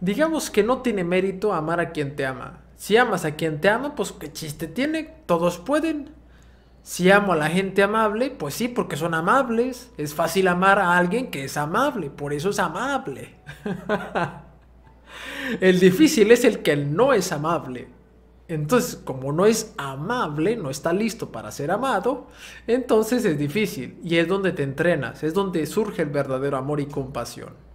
Digamos que no tiene mérito amar a quien te ama. Si amas a quien te ama, pues qué chiste tiene, todos pueden. Si amo a la gente amable, pues sí, porque son amables. Es fácil amar a alguien que es amable, por eso es amable. el difícil es el que no es amable. Entonces, como no es amable, no está listo para ser amado, entonces es difícil y es donde te entrenas, es donde surge el verdadero amor y compasión.